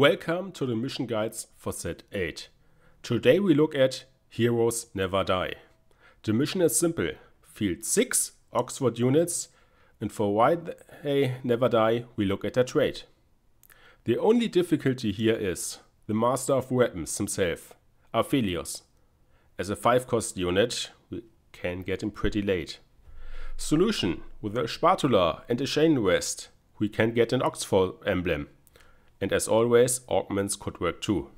Welcome to the mission guides for set 8. Today we look at Heroes Never Die. The mission is simple. Field 6 Oxford units and for why they never die we look at their trade. The only difficulty here is the Master of Weapons himself, Aphelios. As a 5 cost unit we can get him pretty late. Solution with a spatula and a chain vest we can get an Oxford emblem. And as always, augments could work too.